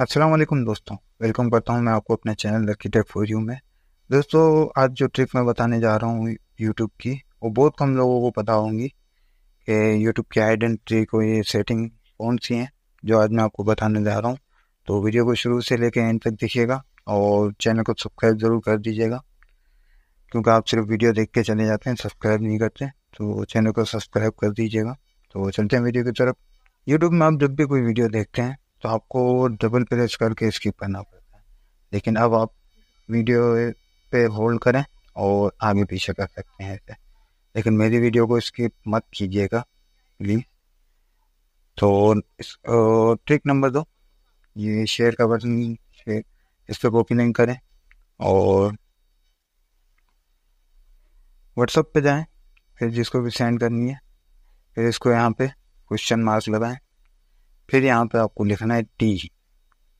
वालेकुम दोस्तों वेलकम करता हूं मैं आपको अपने चैनल आर्किटेक्ट फॉर यू में दोस्तों आज जो ट्रिक मैं बताने जा रहा हूं यूट्यूब की वो बहुत कम लोगों को पता होंगी कि यूट्यूब की आइडेंटिटी को ये सेटिंग कौन सी हैं जो आज मैं आपको बताने जा रहा हूं तो वीडियो को शुरू से लेकर एंड तक देखिएगा और चैनल को सब्सक्राइब ज़रूर कर दीजिएगा क्योंकि आप सिर्फ वीडियो देख के चले जाते हैं सब्सक्राइब नहीं करते तो चैनल को सब्सक्राइब कर दीजिएगा तो चलते हैं वीडियो की तरफ यूट्यूब में आप जब भी कोई वीडियो देखते हैं तो आपको डबल प्रेस करके स्किप करना पड़ता है लेकिन अब आप वीडियो पे होल्ड करें और आगे पीछे कर सकते हैं ऐसे लेकिन मेरी वीडियो को स्किप मत कीजिएगा प्लीज़ तो इस ट्रिक नंबर दो ये शेयर का बटन शेयर इस पर कॉपी लिंक करें और व्हाट्सअप पे जाएं फिर जिसको भी सेंड करनी है फिर इसको यहाँ पे क्वेश्चन मार्क्स लगाएं फिर यहाँ पे आपको लिखना है टी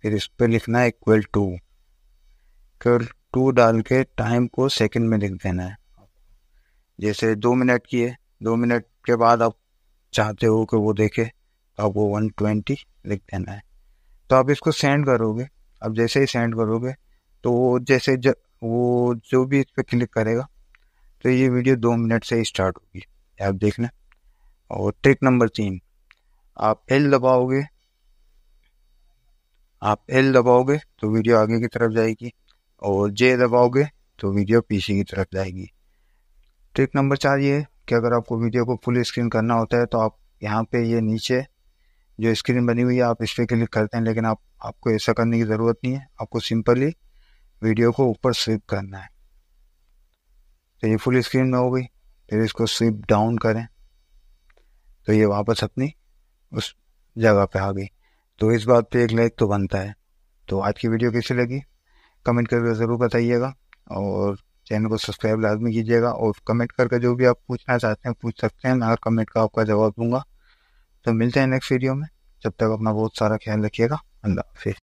फिर इस पर लिखना है इक्वल टू फिर टू डाल के टाइम को सेकंड में लिख देना है जैसे दो मिनट की है दो मिनट के बाद आप चाहते हो कि वो देखे तो आपको वन ट्वेंटी लिख देना है तो आप इसको सेंड करोगे अब जैसे ही सेंड करोगे तो जैसे ज, वो जो भी इस पर क्लिक करेगा तो ये वीडियो दो मिनट से स्टार्ट होगी आप देखना और ट्रिक नंबर तीन आप एल दबाओगे आप एल दबाओगे तो वीडियो आगे की तरफ जाएगी और जे दबाओगे तो वीडियो पीछे की तरफ जाएगी ट्रिक नंबर चार ये कि अगर आपको वीडियो को फुल स्क्रीन करना होता है तो आप यहाँ पे ये नीचे जो स्क्रीन बनी हुई है आप इस पर क्लिक करते हैं लेकिन आप आपको ऐसा करने की ज़रूरत नहीं है आपको सिंपली वीडियो को ऊपर स्विप करना है तो ये फुल स्क्रीन में हो गई फिर इसको स्विप डाउन करें तो ये वापस अपनी उस जगह पे आ गई तो इस बात पे एक लाइक तो बनता है तो आज की वीडियो कैसी लगी कमेंट करके ज़रूर बताइएगा और चैनल को सब्सक्राइब लाजमी कीजिएगा और कमेंट करके जो भी आप पूछना चाहते हैं पूछ सकते हैं मैं कमेंट का आपका जवाब दूंगा तो मिलते हैं नेक्स्ट वीडियो में जब तक अपना बहुत सारा ख्याल रखिएगा अल्लाह हाफिज़